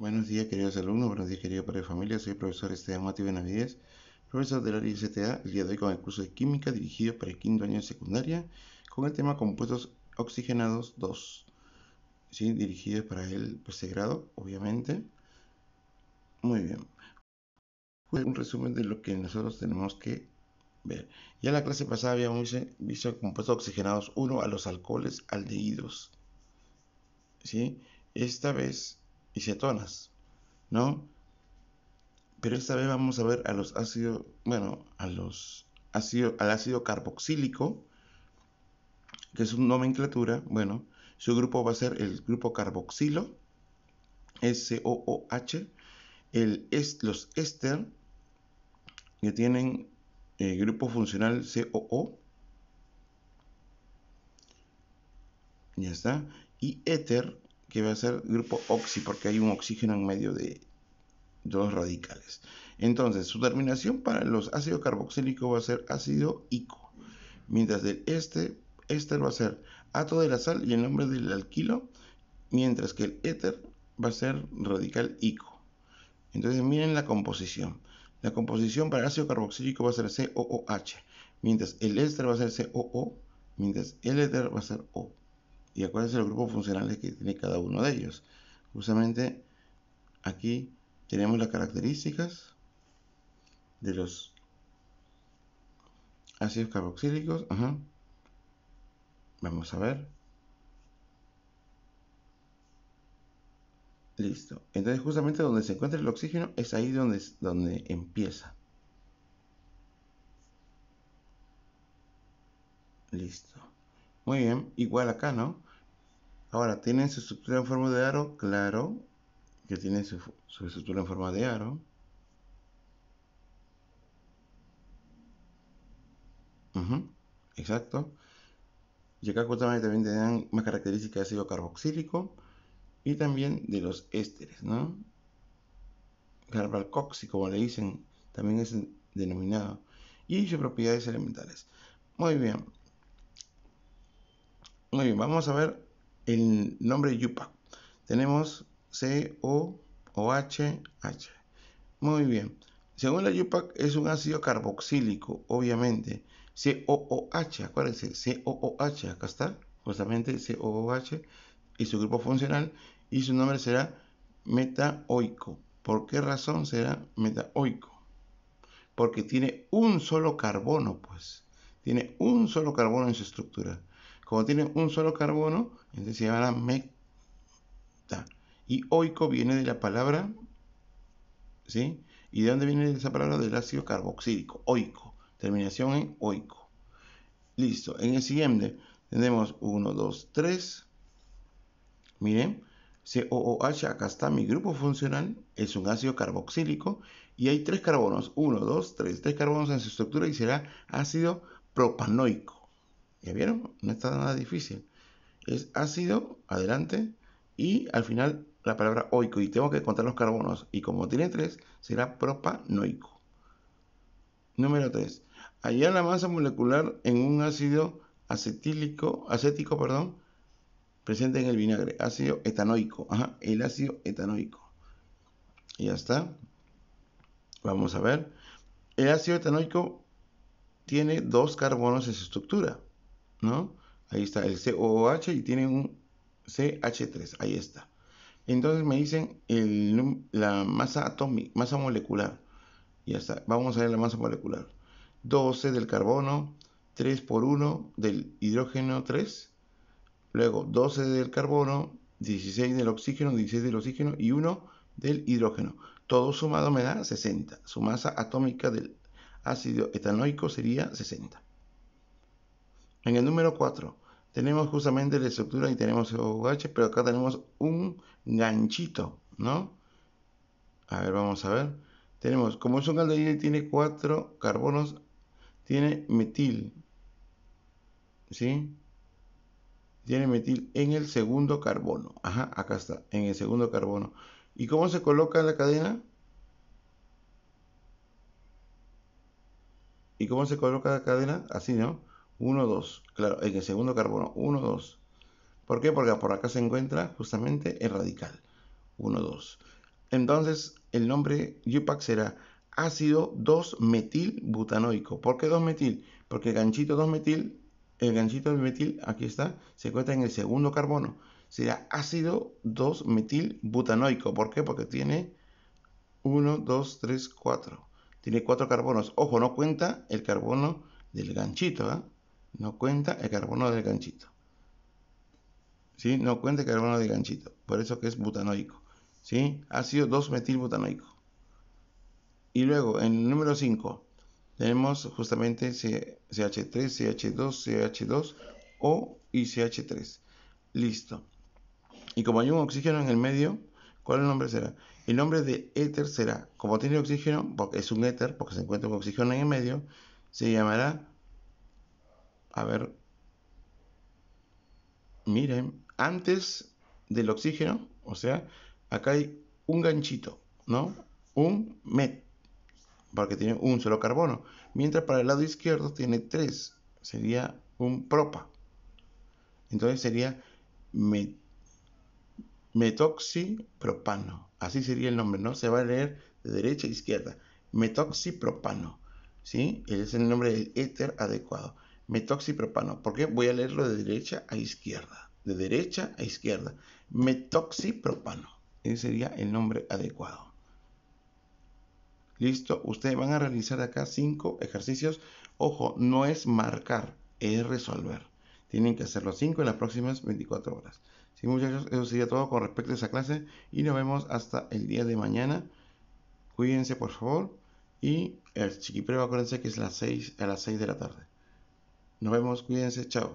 Buenos días, queridos alumnos, buenos días, queridos padres de familia. Soy el profesor Esteban Mati Benavides, profesor de área ICTA, el día de hoy con el curso de Química dirigido para el quinto año de secundaria, con el tema Compuestos Oxigenados 2, ¿sí? dirigido para el grado, obviamente. Muy bien. Pues, un resumen de lo que nosotros tenemos que ver. Ya en la clase pasada habíamos visto compuestos oxigenados 1 a los alcoholes aldehídos. ¿sí? Esta vez y cetonas, ¿no? Pero esta vez vamos a ver a los ácidos, bueno, a los ácido, al ácido carboxílico, que es su nomenclatura, bueno, su grupo va a ser el grupo carboxilo, SOOH, el es los éster, que tienen el eh, grupo funcional COO, ya está, y éter, que va a ser grupo oxi, porque hay un oxígeno en medio de dos radicales. Entonces, su terminación para los ácidos carboxílicos va a ser ácido ico, mientras que este, éster va a ser ato de la sal y el nombre del alquilo, mientras que el éter va a ser radical ico. Entonces, miren la composición. La composición para el ácido carboxílico va a ser COOH, mientras el éster va a ser COO, mientras el éter va a ser O y acuérdense los grupos funcionales que tiene cada uno de ellos. Justamente aquí tenemos las características de los ácidos carboxílicos. Vamos a ver. Listo. Entonces justamente donde se encuentra el oxígeno es ahí donde, donde empieza. Listo. Muy bien. Igual acá, ¿no? Ahora, ¿tienen su estructura en forma de aro? Claro que tiene su, estructura en forma de aro. exacto. Y acá también tenían más características de ácido carboxílico y también de los ésteres, ¿no? Carbalcoxi, como le dicen, también es denominado. Y sus propiedades elementales. Muy bien. Muy bien, vamos a ver el nombre Yupac. Tenemos C, Muy bien. Según la Yupac, es un ácido carboxílico, obviamente. COOH, acuérdense, COOH, acá está, justamente COOH, y su grupo funcional, y su nombre será metaoico. ¿Por qué razón será metaoico? Porque tiene un solo carbono, pues. Tiene un solo carbono en su estructura. Como tiene un solo carbono, entonces se llamará meta. Y oico viene de la palabra, ¿sí? ¿Y de dónde viene esa palabra? Del ácido carboxílico, oico. Terminación en oico. Listo. En el siguiente tenemos 1, 2, 3. Miren, COOH, acá está mi grupo funcional, es un ácido carboxílico y hay tres carbonos, 1, 2, 3, tres carbonos en su estructura y será ácido propanoico. ¿Ya vieron? No está nada difícil. Es ácido, adelante, y al final la palabra oico. Y tengo que contar los carbonos. Y como tiene tres, será propanoico. Número tres Allá la masa molecular en un ácido acetílico, acético, perdón, presente en el vinagre. Ácido etanoico. el ácido etanoico. Y ya está. Vamos a ver. El ácido etanoico tiene dos carbonos en su estructura. ¿no? Ahí está el COOH y tiene un CH3, ahí está. Entonces me dicen la masa atómica, masa molecular. Ya está, vamos a ver la masa molecular. 12 del carbono, 3 por 1 del hidrógeno 3, luego 12 del carbono, 16 del oxígeno, 16 del oxígeno y 1 del hidrógeno. Todo sumado me da 60. Su masa atómica del ácido etanoico sería 60. En el número 4 tenemos justamente la estructura y tenemos OH, pero acá tenemos un ganchito, ¿no? A ver, vamos a ver. Tenemos, como es un aldehído tiene cuatro carbonos, tiene metil, ¿sí? Tiene metil en el segundo carbono. Ajá, acá está, en el segundo carbono. ¿Y cómo se coloca la cadena? ¿Y cómo se coloca la cadena? Así, ¿no? 1, 2. Claro, en el segundo carbono, 1, 2. ¿Por qué? Porque por acá se encuentra justamente el radical. 1, 2. Entonces, el nombre IUPAC será ácido 2-metilbutanoico. ¿Por qué 2-metil? Porque el ganchito 2-metil, el ganchito 2-metil, aquí está, se encuentra en el segundo carbono. Será ácido 2-metilbutanoico. ¿Por qué? Porque tiene 1, 2, 3, 4. Tiene 4 carbonos. Ojo, no cuenta el carbono del ganchito, ¿ah? No cuenta el carbono del ganchito. ¿Sí? No cuenta el carbono del ganchito. Por eso que es butanoico. ¿Sí? sido 2-metilbutanoico. Y luego, en el número 5, tenemos justamente CH3, CH2, CH2, O y CH3. Listo. Y como hay un oxígeno en el medio, ¿cuál el nombre será? El nombre de éter será, como tiene oxígeno, porque es un éter, porque se encuentra un oxígeno en el medio, se llamará a ver. Miren, antes del oxígeno, o sea, acá hay un ganchito, ¿no? Un met, porque tiene un solo carbono. Mientras para el lado izquierdo tiene tres, sería un propa. Entonces sería met, metoxipropano. Así sería el nombre, ¿no? Se va a leer de derecha a izquierda. Metoxipropano. ¿Sí? Ese es el nombre del éter adecuado metoxipropano. ¿Por qué? Voy a leerlo de derecha a izquierda. De derecha a izquierda. Metoxipropano. Ese sería el nombre adecuado. Listo. Ustedes van a realizar acá cinco ejercicios. Ojo, no es marcar, es resolver. Tienen que hacer los 5 en las próximas 24 horas. Sí, muchachos, eso sería todo con respecto a esa clase. Y nos vemos hasta el día de mañana. Cuídense, por favor. Y el chiquiprueba, acuérdense que es a las 6 de la tarde. Nos vemos, cuídense, chao.